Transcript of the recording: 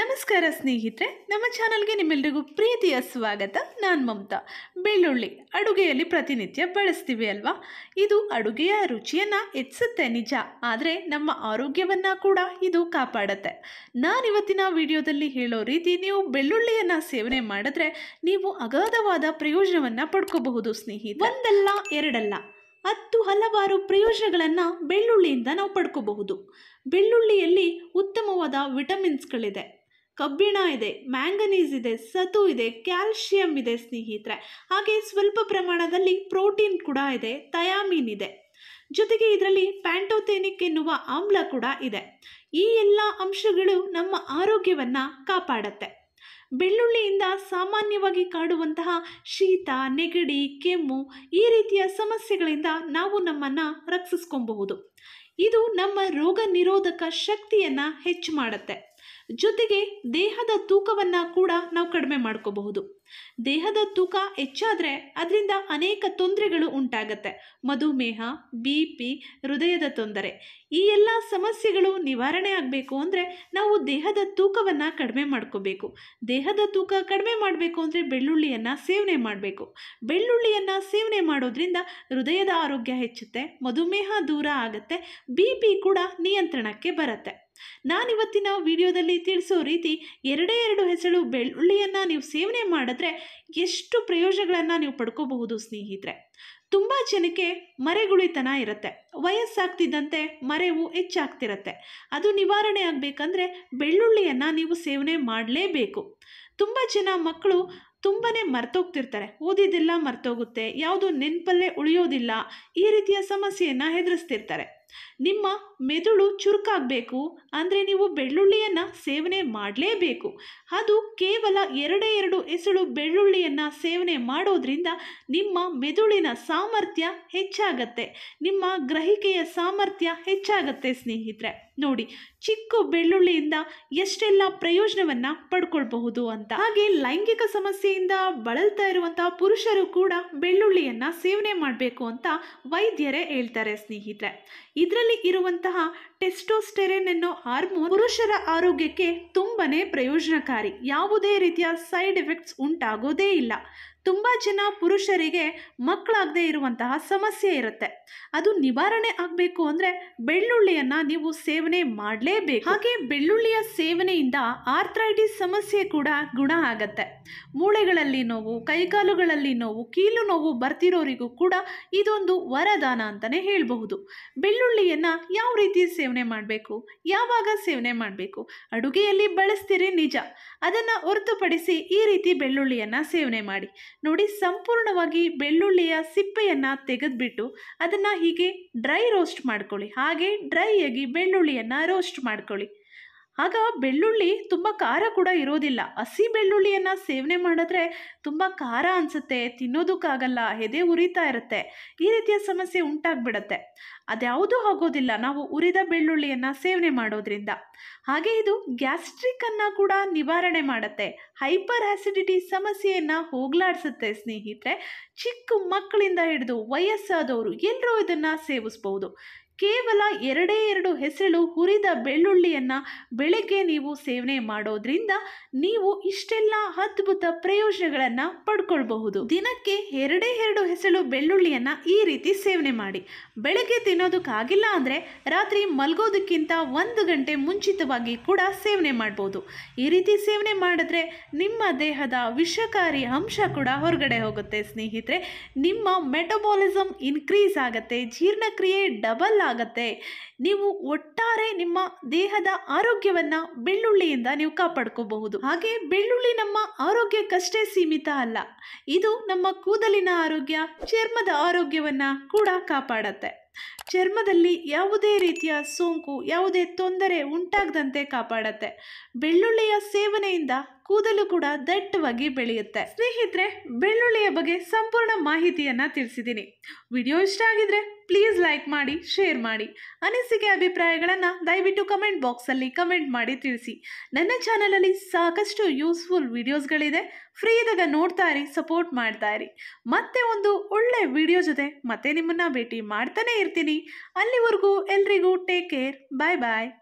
ನಮಸ್ಕಾರ ಸ್ನೇಹಿತರೆ ನಮ್ಮ ಚಾನಲ್ಗೆ ನಿಮ್ಮೆಲ್ರಿಗೂ ಪ್ರೀತಿಯ ಸ್ವಾಗತ ನಾನು ಮಮತಾ ಬೆಳ್ಳುಳ್ಳಿ ಅಡುಗೆಯಲ್ಲಿ ಪ್ರತಿನಿತ್ಯ ಬಳಸ್ತೀವಿ ಅಲ್ವಾ ಇದು ಅಡುಗೆಯ ರುಚಿಯನ್ನು ಹೆಚ್ಚಿಸುತ್ತೆ ನಿಜ ಆದರೆ ನಮ್ಮ ಆರೋಗ್ಯವನ್ನು ಕೂಡ ಇದು ಕಾಪಾಡುತ್ತೆ ನಾನಿವತ್ತಿನ ವಿಡಿಯೋದಲ್ಲಿ ಹೇಳೋ ರೀತಿ ನೀವು ಬೆಳ್ಳುಳ್ಳಿಯನ್ನು ಸೇವನೆ ಮಾಡಿದ್ರೆ ನೀವು ಅಗಾಧವಾದ ಪ್ರಯೋಜನವನ್ನು ಪಡ್ಕೋಬಹುದು ಸ್ನೇಹಿತ ಒಂದಲ್ಲ ಎರಡಲ್ಲ ಹತ್ತು ಹಲವಾರು ಪ್ರಯೋಜನಗಳನ್ನು ಬೆಳ್ಳುಳ್ಳಿಯಿಂದ ನಾವು ಪಡ್ಕೋಬಹುದು ಬೆಳ್ಳುಳ್ಳಿಯಲ್ಲಿ ಉತ್ತಮವಾದ ವಿಟಮಿನ್ಸ್ಗಳಿದೆ ಕಬ್ಬಿಣ ಇದೆ ಮ್ಯಾಂಗನೀಸ್ ಇದೆ ಸತು ಇದೆ ಕ್ಯಾಲ್ಶಿಯಂ ಇದೆ ಸ್ನೇಹಿತರೆ ಹಾಗೆ ಸ್ವಲ್ಪ ಪ್ರಮಾಣದಲ್ಲಿ ಪ್ರೋಟೀನ್ ಕೂಡ ಇದೆ ಥಯಾಮಿನ್ ಇದೆ ಜೊತೆಗೆ ಇದರಲ್ಲಿ ಪ್ಯಾಂಟೋಥೆನಿಕ್ ಎನ್ನುವ ಆಮ್ಲ ಕೂಡ ಇದೆ ಈ ಎಲ್ಲ ಅಂಶಗಳು ನಮ್ಮ ಆರೋಗ್ಯವನ್ನು ಕಾಪಾಡುತ್ತೆ ಬೆಳ್ಳುಳ್ಳಿಯಿಂದ ಸಾಮಾನ್ಯವಾಗಿ ಕಾಡುವಂತಹ ಶೀತ ನೆಗಡಿ ಕೆಮ್ಮು ಈ ರೀತಿಯ ಸಮಸ್ಯೆಗಳಿಂದ ನಾವು ನಮ್ಮನ್ನು ರಕ್ಷಿಸ್ಕೊಬಹುದು ಇದು ನಮ್ಮ ರೋಗ ನಿರೋಧಕ ಶಕ್ತಿಯನ್ನು ಹೆಚ್ಚು ಮಾಡುತ್ತೆ ಜೊತೆಗೆ ದೇಹದ ತೂಕವನ್ನು ಕೂಡ ನಾವು ಕಡಿಮೆ ಮಾಡ್ಕೋಬಹುದು ದೇಹದ ತೂಕ ಹೆಚ್ಚಾದರೆ ಅದರಿಂದ ಅನೇಕ ತೊಂದರೆಗಳು ಉಂಟಾಗತ್ತೆ ಮಧುಮೇಹ ಬಿ ಪಿ ಹೃದಯದ ತೊಂದರೆ ಈ ಎಲ್ಲ ಸಮಸ್ಯೆಗಳು ನಿವಾರಣೆ ಆಗಬೇಕು ಅಂದರೆ ನಾವು ದೇಹದ ತೂಕವನ್ನು ಕಡಿಮೆ ಮಾಡ್ಕೋಬೇಕು ದೇಹದ ತೂಕ ಕಡಿಮೆ ಮಾಡಬೇಕು ಅಂದರೆ ಬೆಳ್ಳುಳ್ಳಿಯನ್ನು ಸೇವನೆ ಮಾಡಬೇಕು ಬೆಳ್ಳುಳ್ಳಿಯನ್ನು ಸೇವನೆ ಮಾಡೋದ್ರಿಂದ ಹೃದಯದ ಆರೋಗ್ಯ ಹೆಚ್ಚುತ್ತೆ ಮಧುಮೇಹ ದೂರ ಆಗುತ್ತೆ ಬಿ ಪಿ ಕೂಡ ನಿಯಂತ್ರಣಕ್ಕೆ ಬರುತ್ತೆ ನಾನಿವತ್ತಿನ ವಿಡಿಯೋದಲ್ಲಿ ತಿಳಿಸೋ ರೀತಿ ಎರಡೇ ಎರಡು ಹೆಸಳು ಬೆಳ್ಳುಳ್ಳಿಯನ್ನು ನೀವು ಸೇವನೆ ಮಾಡಿದ್ರೆ ಎಷ್ಟು ಪ್ರಯೋಜನಗಳನ್ನು ನೀವು ಪಡ್ಕೋಬಹುದು ಸ್ನೇಹಿತರೆ ತುಂಬ ಜನಕ್ಕೆ ಮರೆಗುಳಿತನ ಇರುತ್ತೆ ವಯಸ್ಸಾಗ್ತಿದ್ದಂತೆ ಮರೆವು ಹೆಚ್ಚಾಗ್ತಿರತ್ತೆ ಅದು ನಿವಾರಣೆ ಆಗಬೇಕಂದ್ರೆ ಬೆಳ್ಳುಳ್ಳಿಯನ್ನು ನೀವು ಸೇವನೆ ಮಾಡಲೇಬೇಕು ತುಂಬ ಜನ ಮಕ್ಕಳು ತುಂಬಾ ಮರ್ತೋಗ್ತಿರ್ತಾರೆ ಓದಿದ್ದೆಲ್ಲ ಮರ್ತೋಗುತ್ತೆ ಯಾವುದು ನೆನಪಲ್ಲೇ ಉಳಿಯೋದಿಲ್ಲ ಈ ರೀತಿಯ ಸಮಸ್ಯೆಯನ್ನು ಎದುರಿಸ್ತಿರ್ತಾರೆ ನಿಮ್ಮ ಮೆದುಳು ಚುರುಕಾಗಬೇಕು ಅಂದರೆ ನೀವು ಬೆಳ್ಳುಳ್ಳಿಯನ್ನು ಸೇವನೆ ಮಾಡಲೇಬೇಕು ಅದು ಕೇವಲ ಎರಡೇ ಎರಡು ಎಸಳು ಬೆಳ್ಳುಳ್ಳಿಯನ್ನು ಸೇವನೆ ಮಾಡೋದ್ರಿಂದ ನಿಮ್ಮ ಮೆದುಳಿನ ಸಾಮರ್ಥ್ಯ ಹೆಚ್ಚಾಗತ್ತೆ ನಿಮ್ಮ ಗ್ರಹಿಕೆಯ ಸಾಮರ್ಥ್ಯ ಹೆಚ್ಚಾಗತ್ತೆ ಸ್ನೇಹಿತರೆ ನೋಡಿ ಚಿಕ್ಕ ಬೆಳ್ಳುಳ್ಳಿಯಿಂದ ಎಷ್ಟೆಲ್ಲ ಪ್ರಯೋಜನವನ್ನು ಪಡ್ಕೊಳ್ಬಹುದು ಅಂತ ಹಾಗೆ ಲೈಂಗಿಕ ಸಮಸ್ಯೆಯಿಂದ ಬಳಲ್ತಾ ಇರುವಂತಹ ಪುರುಷರು ಕೂಡ ಬೆಳ್ಳುಳ್ಳಿಯನ್ನು ಸೇವನೆ ಮಾಡಬೇಕು ಅಂತ ವೈದ್ಯರೇ ಹೇಳ್ತಾರೆ ಸ್ನೇಹಿತರೆ ಇದರಲ್ಲಿ ಇರುವಂತಹ ಟೆಸ್ಟೋಸ್ಟೆರೆನ್ ಎನ್ನೋ ಹಾರ್ಮೋನ್ ಪುರುಷರ ಆರೋಗ್ಯಕ್ಕೆ ತುಂಬನೇ ಪ್ರಯೋಜನಕಾರಿ ಯಾವುದೇ ರೀತಿಯ ಸೈಡ್ ಎಫೆಕ್ಟ್ಸ್ ಉಂಟಾಗೋದೇ ಇಲ್ಲ ತುಂಬ ಜನ ಪುರುಷರಿಗೆ ಮಕ್ಕಳಾಗದೇ ಇರುವಂತಹ ಸಮಸ್ಯೆ ಇರುತ್ತೆ ಅದು ನಿವಾರಣೆ ಆಗಬೇಕು ಅಂದರೆ ಬೆಳ್ಳುಳ್ಳಿಯನ್ನು ನೀವು ಸೇವನೆ ಮಾಡಲೇಬೇಕು ಹಾಗೆ ಬೆಳ್ಳುಳ್ಳಿಯ ಸೇವನೆಯಿಂದ ಆರ್ಥ್ರೈಟಿಸ್ ಸಮಸ್ಯೆ ಕೂಡ ಗುಣ ಆಗತ್ತೆ ಮೂಳೆಗಳಲ್ಲಿ ನೋವು ಕೈಕಾಲುಗಳಲ್ಲಿ ನೋವು ಕೀಲು ನೋವು ಬರ್ತಿರೋರಿಗೂ ಕೂಡ ಇದೊಂದು ವರದಾನ ಅಂತಲೇ ಹೇಳಬಹುದು ಬೆಳ್ಳುಳ್ಳಿಯನ್ನು ಯಾವ ರೀತಿ ಸೇವನೆ ಸೇವನೆ ಮಾಡಬೇಕು ಯಾವಾಗ ಸೇವನೆ ಮಾಡಬೇಕು ಅಡುಗೆಯಲ್ಲಿ ಬಳಸ್ತೀರಿ ನಿಜ ಅದನ್ನು ಹೊರತುಪಡಿಸಿ ಈ ರೀತಿ ಬೆಳ್ಳುಳ್ಳಿಯನ್ನು ಸೇವನೆ ಮಾಡಿ ನೋಡಿ ಸಂಪೂರ್ಣವಾಗಿ ಬೆಳ್ಳುಳ್ಳಿಯ ಸಿಪ್ಪೆಯನ್ನು ತೆಗೆದುಬಿಟ್ಟು ಅದನ್ನು ಹೀಗೆ ಡ್ರೈ ರೋಸ್ಟ್ ಮಾಡ್ಕೊಳ್ಳಿ ಹಾಗೆ ಡ್ರೈಯಾಗಿ ಬೆಳ್ಳುಳ್ಳಿಯನ್ನು ರೋಸ್ಟ್ ಮಾಡ್ಕೊಳ್ಳಿ ಆಗ ಬೆಳ್ಳುಳ್ಳಿ ತುಂಬ ಖಾರ ಕೂಡ ಇರೋದಿಲ್ಲ ಹಸಿ ಬೆಳ್ಳುಳ್ಳಿಯನ್ನು ಸೇವನೆ ಮಾಡಿದ್ರೆ ತುಂಬ ಖಾರ ಅನಿಸುತ್ತೆ ತಿನ್ನೋದಕ್ಕಾಗಲ್ಲ ಎದೆ ಉರಿತಾ ಇರುತ್ತೆ ಈ ರೀತಿಯ ಸಮಸ್ಯೆ ಉಂಟಾಗ್ಬಿಡತ್ತೆ ಅದ್ಯಾವುದೂ ಆಗೋದಿಲ್ಲ ನಾವು ಉರಿದ ಬೆಳ್ಳುಳ್ಳಿಯನ್ನು ಸೇವನೆ ಮಾಡೋದ್ರಿಂದ ಹಾಗೆ ಇದು ಗ್ಯಾಸ್ಟ್ರಿಕ್ಕನ್ನು ಕೂಡ ನಿವಾರಣೆ ಮಾಡುತ್ತೆ ಹೈಪರ್ ಆಸಿಡಿಟಿ ಸಮಸ್ಯೆಯನ್ನು ಹೋಗ್ಲಾಡಿಸುತ್ತೆ ಸ್ನೇಹಿತರೆ ಚಿಕ್ಕ ಮಕ್ಕಳಿಂದ ಹಿಡಿದು ವಯಸ್ಸಾದವರು ಎಲ್ಲರೂ ಇದನ್ನು ಸೇವಿಸ್ಬೋದು ಕೇವಲ ಎರಡೇ ಎರಡು ಹೆಸರು ಹುರಿದ ಬೆಳ್ಳುಳ್ಳಿಯನ್ನು ಬೆಳಗ್ಗೆ ನೀವು ಸೇವನೆ ಮಾಡೋದ್ರಿಂದ ನೀವು ಇಷ್ಟೆಲ್ಲ ಅದ್ಭುತ ಪ್ರಯೋಜನಗಳನ್ನು ಪಡ್ಕೊಳ್ಬಹುದು ದಿನಕ್ಕೆ ಎರಡೇ ಎರಡು ಹೆಸರು ಬೆಳ್ಳುಳ್ಳಿಯನ್ನು ಈ ರೀತಿ ಸೇವನೆ ಮಾಡಿ ಬೆಳಗ್ಗೆ ತಿನ್ನೋದಕ್ಕಾಗಿಲ್ಲ ಅಂದರೆ ರಾತ್ರಿ ಮಲಗೋದಕ್ಕಿಂತ ಒಂದು ಗಂಟೆ ಮುಂಚಿತವಾಗಿ ಕೂಡ ಸೇವನೆ ಮಾಡ್ಬೋದು ಈ ರೀತಿ ಸೇವನೆ ಮಾಡಿದ್ರೆ ನಿಮ್ಮ ದೇಹದ ವಿಷಕಾರಿ ಅಂಶ ಕೂಡ ಹೊರಗಡೆ ಹೋಗುತ್ತೆ ಸ್ನೇಹಿತರೆ ನಿಮ್ಮ ಮೆಟಬಾಲಿಸಮ್ ಇನ್ಕ್ರೀಸ್ ಆಗುತ್ತೆ ಜೀರ್ಣಕ್ರಿಯೆ ಡಬಲ್ ಆಗುತ್ತೆ ಆಗತ್ತೆ ನೀವು ಒಟ್ಟಾರೆ ನಿಮ್ಮ ದೇಹದ ಆರೋಗ್ಯವನ್ನು ಬೆಳ್ಳುಳ್ಳಿಯಿಂದ ನೀವು ಕಾಪಾಡ್ಕೋಬಹುದು ಹಾಗೆ ಬೆಳ್ಳುಳ್ಳಿ ನಮ್ಮ ಆರೋಗ್ಯಕ್ಕಷ್ಟೇ ಸೀಮಿತ ಅಲ್ಲ ಇದು ನಮ್ಮ ಕೂದಲಿನ ಆರೋಗ್ಯ ಚರ್ಮದ ಆರೋಗ್ಯವನ್ನು ಕೂಡ ಕಾಪಾಡತ್ತೆ ಚರ್ಮದಲ್ಲಿ ಯಾವುದೇ ರೀತಿಯ ಸೋಂಕು ಯಾವುದೇ ತೊಂದರೆ ಉಂಟಾಗದಂತೆ ಕಾಪಾಡತ್ತೆ ಬೆಳ್ಳುಳ್ಳಿಯ ಸೇವನೆಯಿಂದ ಕೂದಲು ಕೂಡ ದಟ್ಟವಾಗಿ ಬೆಳೆಯುತ್ತೆ ಸ್ನೇಹಿತರೆ ಬೆಳ್ಳುಳ್ಳಿಯ ಬಗ್ಗೆ ಸಂಪೂರ್ಣ ಮಾಹಿತಿಯನ್ನು ತಿಳಿಸಿದ್ದೀನಿ ವಿಡಿಯೋ ಇಷ್ಟ ಆಗಿದ್ರೆ ಪ್ಲೀಸ್ ಲೈಕ್ ಮಾಡಿ ಶೇರ್ ಮಾಡಿ ಅನಿಸಿಕೆ ಅಭಿಪ್ರಾಯಗಳನ್ನು ದಯವಿಟ್ಟು ಕಮೆಂಟ್ ಬಾಕ್ಸಲ್ಲಿ ಕಮೆಂಟ್ ಮಾಡಿ ತಿಳಿಸಿ ನನ್ನ ಚಾನಲಲ್ಲಿ ಸಾಕಷ್ಟು ಯೂಸ್ಫುಲ್ ವೀಡಿಯೋಸ್ಗಳಿದೆ ಫ್ರೀ ಇದಾಗ ನೋಡ್ತಾ ಇರಿ ಸಪೋರ್ಟ್ ಮಾಡ್ತಾ ಇರಿ ಮತ್ತೆ ಒಂದು ಒಳ್ಳೆ ವಿಡಿಯೋ ಜೊತೆ ಮತ್ತೆ ನಿಮ್ಮನ್ನು ಭೇಟಿ ಮಾಡ್ತಾನೆ ಇರ್ತೀನಿ ಅಲ್ಲಿವರೆಗೂ ಎಲ್ರಿಗೂ ಟೇಕ್ ಕೇರ್ ಬಾಯ್ ಬಾಯ್